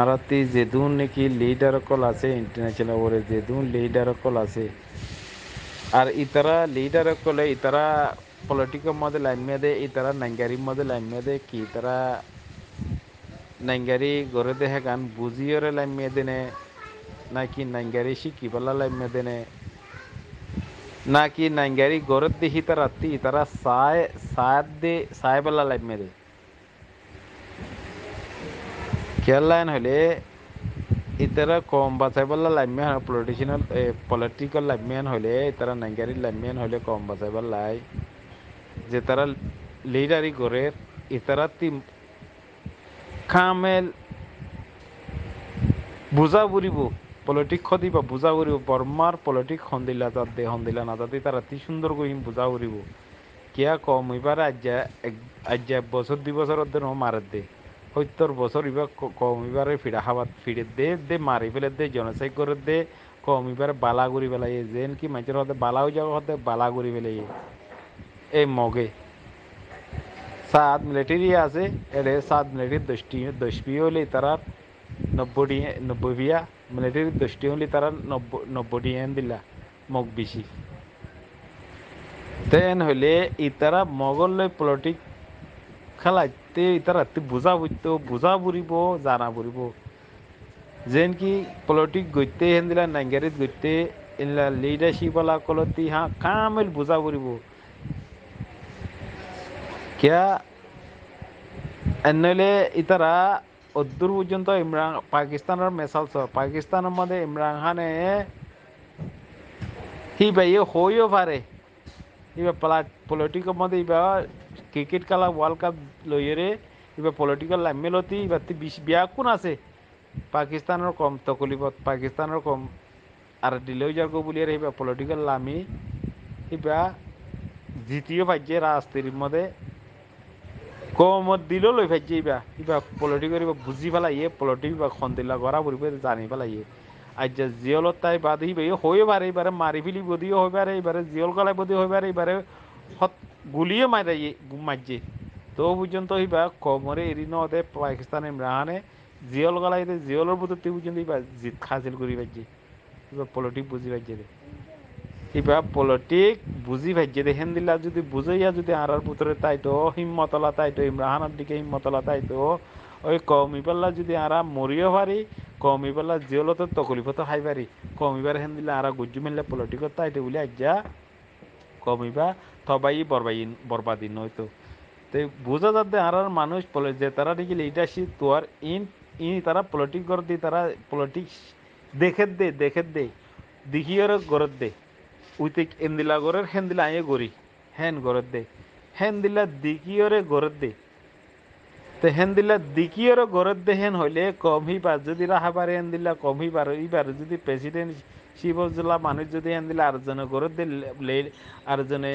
ಅರತಿ ಜೆದೂನ್ಕಿ আছে international international ಓರೆ ಜೆದೂನ್ ಲೀಡರ್ಕಲ್ আছে আর ইতারা লিডার কলে ইতারা পলিটিক্যাল মধ্যে লাইন মেদে ইতারা নাঙ্গারির মধ্যে লাইন মেদে কি তারা নাঙ্গারি গড়ে দেখে গান বুঝিয়রে লাইন মেদে নে নাকি নাঙ্গারি শিকিবালা লাইন মেদে নে নাকি নাঙ্গারি গড়ে দেখি তারা তি তারা সায় সায় দে সায়বেলা লাইন মেদে কেয়ার লাইন হলে ইতারা কম বাঁচাইবার লাইনম্যান পলিটিশিয়ান পলিটিক্যাল লাইনম্যান হলে ইতারা নাইগারির লাইনম্যান হলে কম বাঁচাইবার লাই যে তারা লিডারি করে ইতারা তিম খামেল বুঝা বুড়িব পলিটিক খদি বা বুঝা উড়িব বর্মার পলিটিক সন্দিলা তাত দে সন্দিলা না তাতে তারা অতি সুন্দর কহিম বুঝা উড়িব কিয়া কম এবার আজ্যা আজ্যা বছর দুই বছর মারাত দে সত্তর বছর ইবার কম ইবারে ফিরা হাবাত ফিরে দে দে মারি ফেলে দে জনসাই করে দে কম বালা ঘুরি ফেলাই যেন কি মানুষের হতে বালাও যাওয়া হতে বালা ঘুরি ফেলাই এই মগে সাত মিলিটারি আছে এর সাত মিলিটারি দশটি দশপি হলে তারা নব্বই নব্বই বিয়া মিলিটারি দশটি হলে তারা নব্বই নব্বই এন দিলা মগ বেশি তেন হলে ইতারা মগল লয় পলিটিক্স खालायते बुझा बुझतो बुझा बुरिबो जाना बुरिबो जेन की पॉलिटिक गत्ते हेंदिला नांगेरीत गत्ते इनला लीडरशिप वाला कलती हाँ कामिल बुझा बुरिबो क्या एनले इतर অদূর পর্যন্ত ইমরান পাকিস্তানের इमरान পাকিস্তানের মধ্যে ইমরান খানে হি ভাই হইও পারে ইবা পলিটিকের মধ্যে ইবা क्रिकेट काला वर्ल्ड কাপ लयरे কিবা পলিটিক্যাল মেলতি বাতি কোন আছে পাকিস্তানের কম তকলিফত পাকিস্তানের কম আর দিলেও যাগো বলি আর এইবা পলিটিক্যাল লামি এইবা দ্বিতীয় ভাজ্যে রাস্তির মধ্যে কমত দিলেও লই ভাজ্যে এইবা এইবা পলিটিক্যাল এইবা বুঝি পেলাই ইয়ে বা খন্দিলা গড়া বলি জানি পেলাই ইয়ে আজ্ঞা তাই বাদ হইবে হয়ে পারে এবারে মারি ফেলি বদিও হয়ে পারে এবারে জিয়ল গলায় বদিও হয়ে পারে এবারে গুলিয়ে মারাইয়ে মারছে তো পর্যন্ত ইবা কমরে এরি নদে পাকিস্তান ইমরানে জিয়ল গলায় জিয়লের বুদ্ধি পর্যন্ত ইবা জিত হাসিল করি পাইছে এবার পলিটিক বুঝি পাইছে রে এবার পলিটিক বুঝি পারছে রে হেন্দিল্লা যদি বুঝাইয়া যদি আর পুতরে তাই তো হিম্মতলা তাই তো ইমরাহানের দিকে হিম্মতলা তাই তো ওই পাল্লা যদি আরা মরিও পারি তো তকলিফ তো হাই পারি কমিবার হেন দিলে আরা গুজ্জু মিললে পলিটিকত তো বলে আজ্ঞা কমিবা থবাই বরবাই বরবাদিন হয়তো তো বোঝা যাতে আর মানুষ যে তারা দেখি লিডারশিপ আর ইন ইনি তারা পলিটিক গড় দি তারা পলিটিক্স দেখে দে দেখে দে আর গড়ত দে উইতে এন্দিলা গড়ের দিলা আয়ে গড়ি হেন গড়ত দে হেন দিকি দিকিয়রে গড়ত দে তো দিকি আর গড়ত দে হেন হইলে কম পার যদি রাহাবারে দিলা কম পার ইবার যদি প্রেসিডেন্ট শিবজলা মানুষ যদি আর জনে গড়ত দে জনে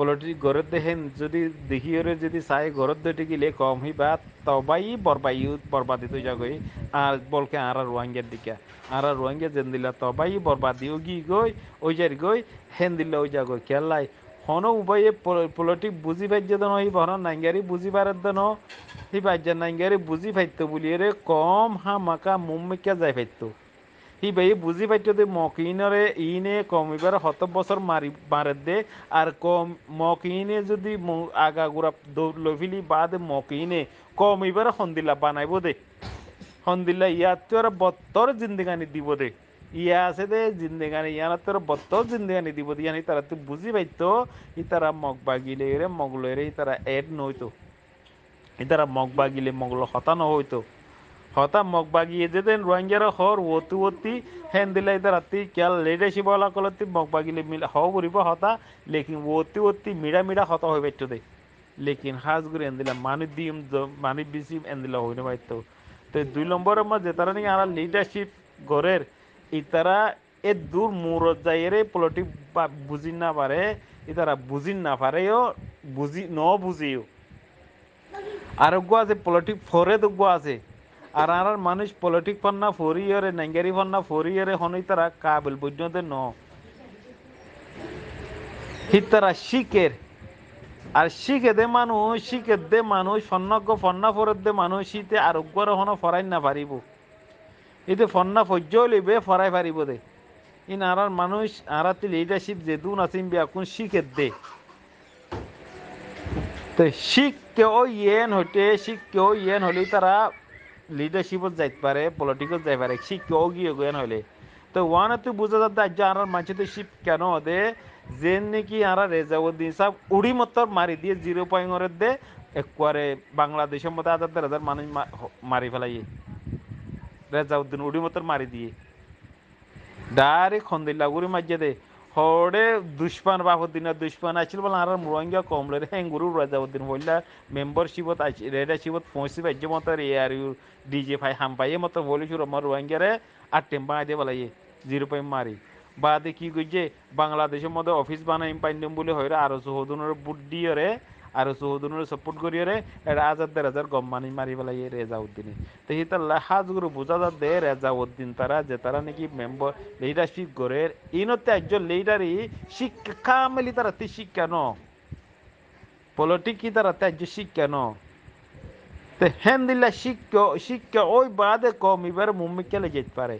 পোলট্রি ঘৰত দেখেন যদি দেখিয়ৰে যদি চাই ঘৰত দিয়ে থাকিলে কম হইবা বা তবাই বৰবাই বৰবাদি তৈ যাগৈ আর বলকে আর রোয়াঙ্গের দিকে আর রোয়াঙ্গে যেন দিলা তবাই বরবাদি গি গই ওই যার গই হেন দিল ওই গই খেলাই হন উভয়ে পোলট্রি বুঝি পাইছে দেন ওই হন নাইঙ্গারি বুঝি পারার দেন সেই পাইছে নাইঙ্গারি বুঝি পাইতো বুলিয়ে কম হা মাকা মুম্মিকা যাই পাইতো সি বাই বুঝি পাইতো দে মকিনরে ইনে কমিবার হত বছর মারি মারে দে আর কম মকিনে যদি আগা গুড়া দৌড় লভিলি বাদ মকিনে কমিবার সন্দিলা বানাইব দে সন্দিলা ইয়াতো আর বত্তর জিন্দেগানি দিব দে ইয়া আছে দে জিন্দেগানি ইয়ানা তোর বত্ত জিন্দেগানি দিব দি ইয়ানি তারা তুই বুঝি পাইতো ই তারা মগ বাগিলে রে মগ লই তারা এড নইতো ই তারা মগ বাগিলে মগল হতা নহইতো হতা মগ বাগিয়ে যেতেন রোহিঙ্গার হর ওতু ওতি হেন দিলে ইদার আতি ক্যাল লেডে শিবলা কলতি মগ বাগিলে মিল হ বুড়িব হতা লেকিন ওতি ওতি মিড়া মিড়া হতা হবে বেট্টু দে লেকিন হাজ গুরি এন দিলা মানি দিম মানি বিসিম এন দিলা হইনে বাইতো তো দুই নম্বরের যে তারা নাকি আমার লিডারশিপ গড়ের ইতারা এ দূর মুর যাইরে পলিটিক বুঝি না পারে ইতারা বুঝি না পারেও বুঝি ন বুঝিও আর গুয়া আছে পলিটিক ফরে তো আছে আর আর মানুষ পলিটিক ফান্না ফরি হরে নেঙ্গারি ফান্না ফরি হরে হনই তারা কাবিল বুঝতে ন হিতারা শিখের আর শিখে দে মানুষ শিখে দে মানুষ ফন্নাজ্ঞ ফন্না ফরত দে মানুষ শীতে আরোগ্যর হন ফরাই না পারিব এতে ফন্না ফজ্জ লিবে ফরাই পারিব দে ইন আর মানুষ আরাতি লিডারশিপ যে দু নাসিম বিয়াকুন শিখে দে তো শিখ কেউ ইয়েন হইতে শিখ কেউ ইয়েন হলি তারা লিডারশিপত যাইত পারে পলিটিক্সত যাই পারে শিক্ষাও গিয়ে গেন হলে তো ওয়ান তো বুঝা যাতে আজ আর মানুষের শিপ কেন দে যে নাকি আর রেজাউদ্দিন সাহেব উড়ি মতর মারি দিয়ে জিরো পয়েন্ট দে একবারে বাংলাদেশের মতো হাজার দেড় হাজার মানুষ মারি ফেলাই রেজাউদ্দিন উড়ি মতর মারি দিয়ে ডাইরেক্ট খন্দিল্লাগুড়ি মারিয়ে দে হরে দুশ্মন বাহুদ্দিনের দুশ্মন আছিল বলে আর মুরঙ্গিয়া কমলের হেঙ্গুরু রাজাউদ্দিন হইলা মেম্বারশিপত রেডারশিপত পৌঁছি পাইছে মতো রে আর ডিজে ফাই হাম পাই মতো বলিছু আমার রোহিঙ্গিয়ারে আর টেম বানাই দে বলাই ইয়ে, জিরো পয়েন্ট মারি বাদে কি কইছে বাংলাদেশের মধ্যে অফিস বানাই পাইন বলে হইরা আর সহদনের বুদ্ধিয়রে আৰু চৌদনৰ চপোৰ্ট কৰিয়ে এটা আজাদ রেজার গম্মানি মারি পেলাই রেজাউদ্দিনে তো হি তার হাজগুরু বোঝা যা দে রেজাউদ্দিন তারা যে তারা নাকি মেম্বার লিডারশিপ করে ইনতে একজন লিডারই শিক্ষা কামেলি তারা তি শিক্ষা ন পলিটিক কি তারা ত্যাজ্য শিক্ষা ন তে হেন দিলা শিক্ষা শিক্ষা ওই বাদে কম এবার মুম্মিকে লেগে যেতে পারে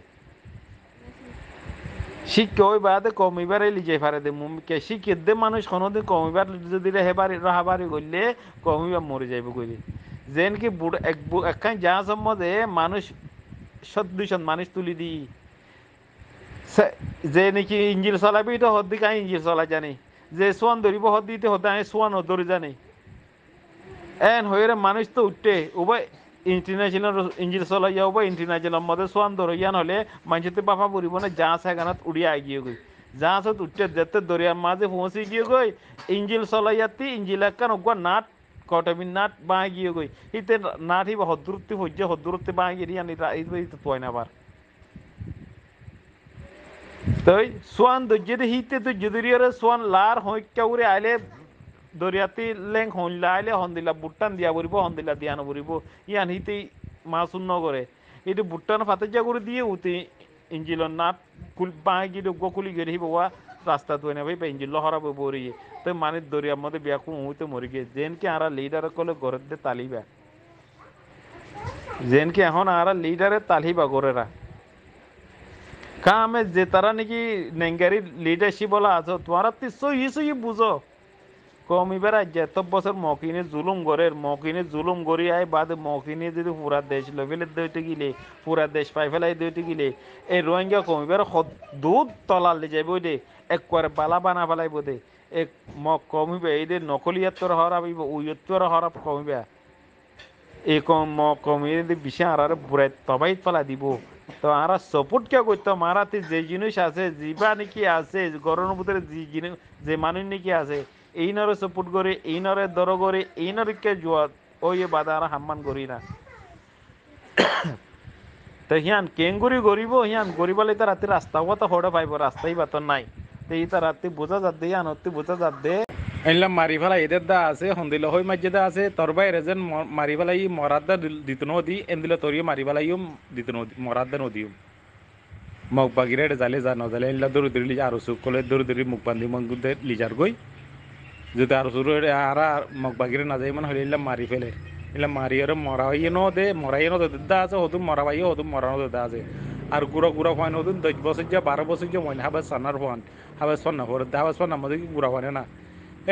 শিক্ষা ওই বাদে কমিবার লিজে ফারে দে মুমকে শিক্ষিত দে মানুষ কোনোদিন কমিবার যদি রেহেবারি রাহাবারি করলে কমিবার মরে যাইব কইলে যেন কি বুড়া এক একখান যা সম্বন্ধে মানুষ সদূষণ মানুষ তুলি দি যে নাকি ইঞ্জিল চলাবি তো হদ্দি কাই ইঞ্জিল চলা জানি যে সোয়ান ধরিব হদ্দিতে আমি সোয়ান ধরি জানি এন হয়ে মানুষ তো উঠে উভয় ইণ্টাৰনেশ্যনেল ইঞ্জিনচল চলাই যাব ইণ্টাৰনেশ্যনেল মতে চোৱান ইয়ান হ'লে মানুহে বাফা পৰিব নে জাহাজ হেগানত উড়িয়া আহি গৈ জাহাজত উঠতে যেতে দরিয়ার মাঝে পৌঁছে গিয়ে গই ইঞ্জিল চলাইয়াতি ইঞ্জিল একখান ওগুয়া নাট কটমিন নাট বাঁ গিয়ে গই ইতে নাটি বা হদ্দুরতে হজ্জে হদ্দুরতে বাঁ গিয়ে রিয়ান ইতে পয় না বার তই সোয়ান দজ্জে হিতে দজ্জে দরিয়ারে চোৱান লাৰ হৈক্কা উড়ে আইলে দরিয়াতে লেং হনলা আইলে হনদিলা দিলা দিয়া পড়িব হনদিলা দিলা দিয়ানো পড়িব ইয়ান হিতে মাছ উন্ন করে বুটান ফাতে ফাতেজা করে দিয়ে উতে ইঞ্জিল না কুল বাঁ গিয়ে গকুলি গেড়ে হিব ওয়া রাস্তা ধুয়ে নেবে বা ইঞ্জিল লহরা বরিয়ে তো মানে দরিয়ার মধ্যে বিয়াকু উঁতে মরি গিয়ে কি আরা লিডার কলে ঘরের দিয়ে তালিবা কি এখন আরা লিডারে তালিবা ঘরেরা কামে যে তারা নাকি নেঙ্গারি লিডারশিপ বলা আছো তোমারা তো সহি সহি বুঝো কমিবার রাজ্যে তো বছর মকিনে জুলুম গরের মকিনে জুলুম গরি আই বাদ মকিনে যদি পুরা দেশ লবিলে দইতে গিলে পুরা দেশ পাই ফেলাই দইতে গিলে এই রোহিঙ্গা কমিবার দুধ তলাল যাইব দে এক করে বালা বানা ফেলাইব দে এক মক কমিবে এই দে নকলিয়াত্তর হরাব ইব উইয়াত্তর হরাব কমিবা এই কম মক কমিয়ে দে বিশে আর বুড়াই তবাই ফেলা দিব তো আমরা সাপোর্ট কে করতো মারাতে যে জিনিস আছে জীবা নাকি আছে গরমের ভিতরে যে জিনিস যে মানুষ নাকি আছে এইনরে সপুট করি এইনরে দর করি এইনরকে জুয়াত ওই বাদার হাম্মান করি না তো হিয়ান কেঙ্গুরি গরিব হিয়ান গরিবালে তো রাতে রাস্তা তো হড়ে পাইব রাস্তাই বাত নাই তো এই তো রাতে বোঝা যাত দে আনতে বোঝা যাত দে এলাম মারি ফেলা এদের দা আছে হন্দিল হই মাঝে দা আছে তোর ভাই রেজেন মারি ফেলাই মরাদ দা দিত নদী এন্দিল তোরিও মারি ফেলাইও দিত নদী মরাদ দা নদীও মগ বাগিরে জালে যা নজালে এল্লা দৌড় দৌড় লিজা আরো সুখ কলে দৌড় দৌড়ি মুখ বান্ধি মগ লিজার গই যদি আর শুরু আর মগ বাগিরে না যাই মানে হলে এলাম মারি ফেলে এলাম মারি আর মরাইয়ে ন দে মরাইয়ে ন দা আছে হতুম মরাবাইয়ে হতুম মরানো দা আছে আর গুড়া গুড়া হয় নতুন দশ বছর যা বারো বছর যা মনে হাবাস সানার হন হাবাস ফোন না ফোর হাবাস ফোন না মধ্যে গুড়া হয় না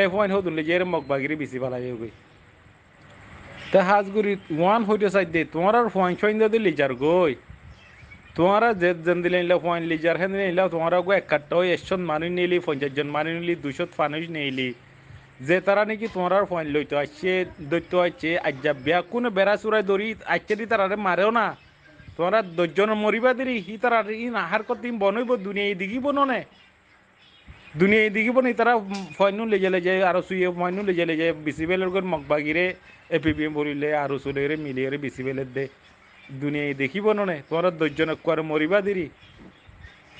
এই ফোন হতুন যে এর মগ বাগিরি বেশি ভালো গই তা হাজগুড়ি ওয়ান হইতে সাইড দে তোমার আর ফোন ছয় দিয়ে লিজার গই তোমারা যে জন দিলে নিলে ফোন লিজার হেন নিলে তোমারা গো একাত্তর একশো মানুষ নিলি পঞ্চাশ জন মানুষ নিলি দুশো মানুষ নিলি যে তারা নাকি তোমার ফোন লইতে আসছে দৈত্য আসছে আজ্জা বিয়া কোনো বেড়া চুরাই ধরি আজকে দি তারা মারেও না তোমরা দশজন মরিবা দেরি সি তারা ইন আহার করতে বনইব দুনিয়ায় দিগিব ননে দুনিয়ায় দিগিব নি তারা ফয়নু লেজে লেজে আর সুইয়ে ফয়নু লেজে লেজে বিসি বেলের গর মগবাগিরে এপিপিএম ভরিলে আর সুলেরে মিলিয়ে বিসি বেলের দে দুনিয়ায় দেখিব ননে তোমরা দশজন কুয়ারে মরিবা দেরি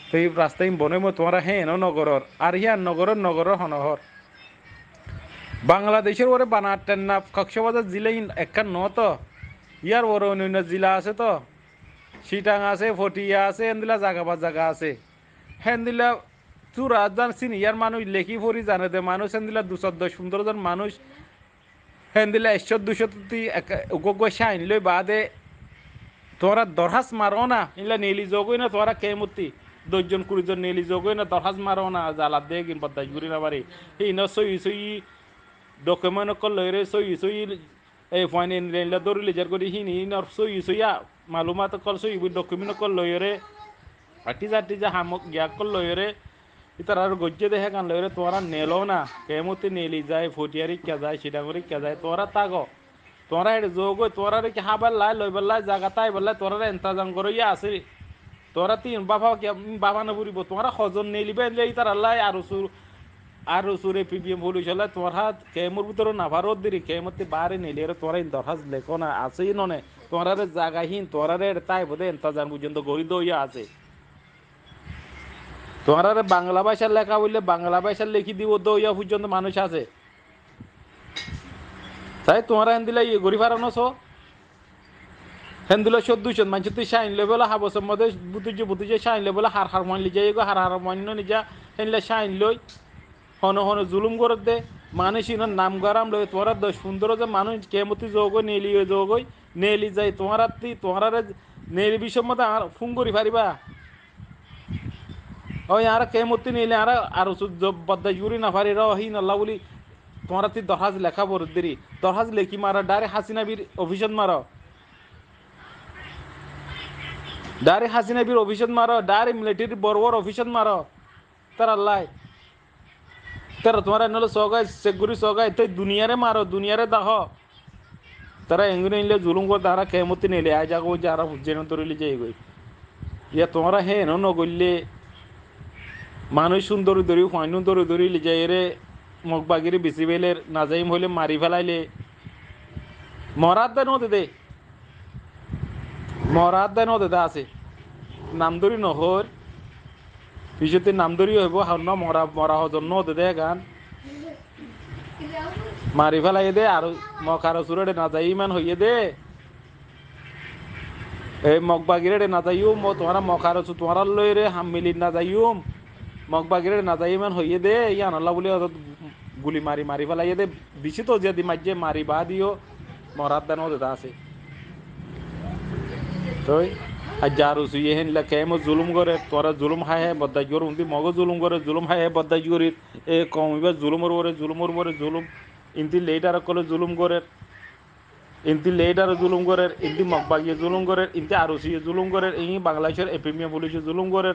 সেই রাস্তায় বনইব তোমরা হে এন নগরর আর হিয়া নগরর নগরর হনহর বাংলাদেশের ওরে বানাটের না কক্সবাজার জেলে একখান ন তো ইয়ার ওর অন্যান্য জেলা আছে তো সিটাং আছে ফটিয়া আছে এনদিলা জাগা বা জাগা আছে হেন্দিলা চুরা যান সিন ইয়ার মানুষ লেখি ফরি জানে দে মানুষ হেন্দিলা দুশো দশ পনেরো জন মানুষ হেন্দিলা একশো দুশো তুই গগুয়া সাইন লই বাদে তোরা দরহাস মারো না এলা নেলি যোগই না তোরা কে মূর্তি দশজন কুড়িজন নেলি যোগই না দরহাস মারো না জ্বালা দে কিংবা দাসগুড়ি না বাড়ি এই না সই সই document ko loire soyi soyi e fani len la doru le jargo di hini nor soyi soya malumat ko soyi bu document ko loire atiza tiza hamok ya ko loire ইতার গজ্জে দেখে কান লইরে তোমরা নেলো না কেমতে নেলি যায় ফটিয়ারি কে যায় সিডাঙ্গরি কে যায় তোরা তাগ তোরা এটা যোগ তোরা রে কি হাবার লাই লইবার লাই জাগা তাই বললাই তোরা ইন্তজাম করে ইয়া আসিরি তোরা তিন বাবা বাবা না বুড়িব তোমরা খজন নেলিবে ইতার লাই আর সুর আর সুরে পিবিএম বলি চলে তোমার হাত কেমর ভিতরে ভারত দিরি কেমতে বারে নিলে এর তোরা ইন দরহাজ লেখো না আছে ননে তোরারে জাগাহীন তোরারে তাই বোধে এনতা জান পর্যন্ত গহিদ হইয়া আছে তোরারে বাংলা ভাষার লেখা বললে বাংলা ভাষার লিখি দিব তো ইয়া পর্যন্ত মানুষ আছে তাই তোমরা এন দিলে ইয়ে গরিব হারানোছো হেন্দুলা সদ্য দুইশন মানুষ তুই সাইন লে বলে হাবসের মধ্যে বুতুজে বুতুজে সাইন লে বলে হার হার মান লিজা এগো হার হার মান নিজা হেনলে সাইন লই হন হন জুলুম করে দে মানুষ ইনার নাম গরম লই তোমার সুন্দর যে মানুষ কেমতি যোগ নেলি যোগ নেলি যাই তোমার তি তোমার নেলি বিষয় মতো আর ফোন করি পারিবা ওই আর কেমতি নেলি আর আর বদ্দা ইউরি না পারি রি নল্লা বলি তোমার তি দরহাজ লেখা বড় দেরি দরহাজ লেখি মার ডারে হাসিনা বীর অভিষেক মার ডারে হাসিনা বীর অভিষেক মার ডারে মিলিটারি বড় বড় মার তার আল্লাহ তারা তোমার এনে সগাই সেগুরি সগাই তাই দুনিয়ারে মারো দুনিয়ারে দাহ তারা এঙ্গুরি নিলে জুলুম করে তারা কেমতি নিলে আয় যে যারা জেনে ধরিলে যাই গই যে তোমরা হে এন নগলে মানুষ সুন্দর ধরি ফাইন ধরে ধরি লিজাই রে মগ বাগিরে বেশি পেলে নাজাইম হইলে মারি ফেলাইলে মরার দেন দেদে দে মরার দেন হতে আছে নাম ধরি নহর পিছতে নাম ধরি হইব হাওনা মরা মরা হজন ওদের দে গান মারি ফেলাই দে আর মকার সুরে না যাই ইমান হইয়ে দে এই মগবাগিরে রে না যাইম ও তোমারা মকার সু তোমারা লই রে হামিলি না যাইম মগবাগিরে না যাই ইমান হইয়ে দে ইয়ান আল্লাহ বলি গুলি মারি মারি ফেলাই দে বেশি তো যদি মাঝে মারি বা দিও মরার দান ওদের আছে তো হাজারো সুইহেন লা কেম জুলুম করে তোরা জুলুম হায় হে বদাইগর উন্দি মগ জুলুম করে জুলুম হায় হে বদাইগরির এ কমিবা জুলুমর ওরে জুলুমর ওরে জুলুম ইন্তি লেটার কলে জুলুম করে ইন্তি লেটার জুলুম করে ইন্তি মগবাগিয়ে জুলুম করে ইন্তি আরসিয়ে জুলুম করে ইনি বাংলাদেশের এপিমিয়া পুলিশে জুলুম করে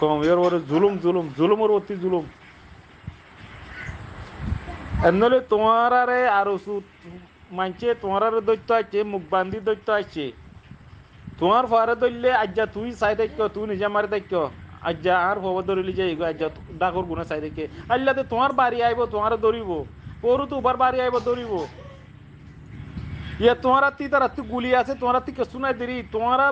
কম এর ওরে জুলুম জুলুম জুলুমর অতি জুলুম এমনলে তোমার আরে সু মানছে তোমার আরে দৈত্য আছে মুখ বান্দি দৈত্য আছে তোমার ফারে ধরলে আজ্জা তুই চাই থাক তুই নিজে মারি থাক আজ্জা আর হব ধরিলি যে আজ্জা ডাকর গুণে চাই থাকে আল্লাতে তোমার বাড়ি আইব তোমার ধরিব পরু তো উবার বাড়ি আইব ধরিব ইয়ে তোমার তি তারা তুই গুলি আছে তোমারা তি শোনাই দেরি তোমারা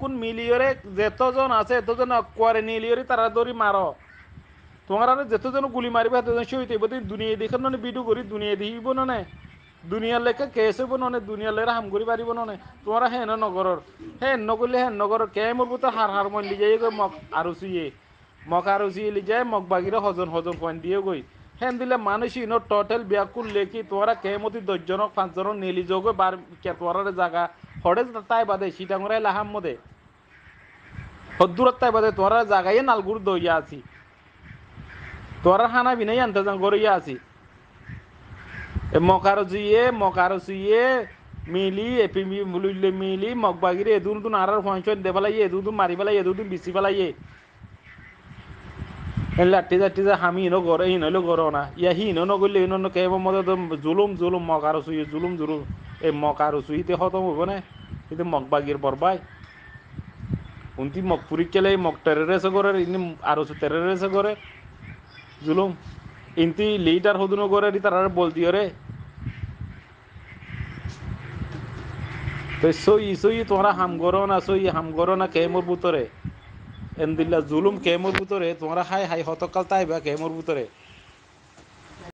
কোন মিলিয়রে যেতজন আছে এতজন করে নিলিয়রে তারা ধরি মারো তোমারা যেতজন গুলি মারিবে এতজন শহীদ হইব তুমি দুনিয়া দেখে নে ভিডিও করি দুনিয়া দেখিব না দুনিয়ার লেখা কেস হইব নে দুনিয়ার লেখা হাম করি পারিব নে তোমারা হেন নগরর হেন নগরলে হেন নগরর কে মরব তো হার হার মন লিজাই গই মক আরো চুইয়ে মক আরো চুইয়ে লিজাই মক বাগিরে হজন হজন পয়েন্ট দিয়ে গই হেন দিলে মানুষ ইন টোটাল ব্যাকুল লেখি তোমারা কে মতি দশজনক পাঁচজনক নেলি যোগ বার কে তোমার জায়গা হরে তাই বাদে সিটাঙ্গরাই লাহাম মদে হদ্দুরত তাই বাদে তোমার জায়গায় নালগুর দইয়া আছি তোরা হানা বিনাই আনতে যান গড়িয়া আছি মকারো জিয়ে মকারো সিয়ে মিলি এপি মুলুলে মিলি মগ বাগিরে এ দুদিন আর ফাংশন দে পেলাই এ দুদিন মারি পেলাই এ দুদিন বিচি পেলাই লাঠি লাঠি যে হামি ইনো ঘর ইন হলে ঘর ইয়া হি ইন নগলে ইন কেব জুলুম জুলুম মকারো সুই জুলুম জুলুম এ মকারো সুই তে হতম হবো না কিন্তু মগ বাগির বরবাই উন্তি মগ পুরি কেলে মগ টেরেরেসে ঘরের ইন আরো টেরেরেসে ঘরের জুলুম ఇంతి లీటర్ హుదును గోరే తరారు బోల్తీయో রে তো সই সই তোমরা হাম করো না সই হাম করো না কেমর বুতরে এন্দিল্লা জুলুম কেমর বুতরে তোমরা হাই হাই হতকাল তাইবা কেমর বুতরে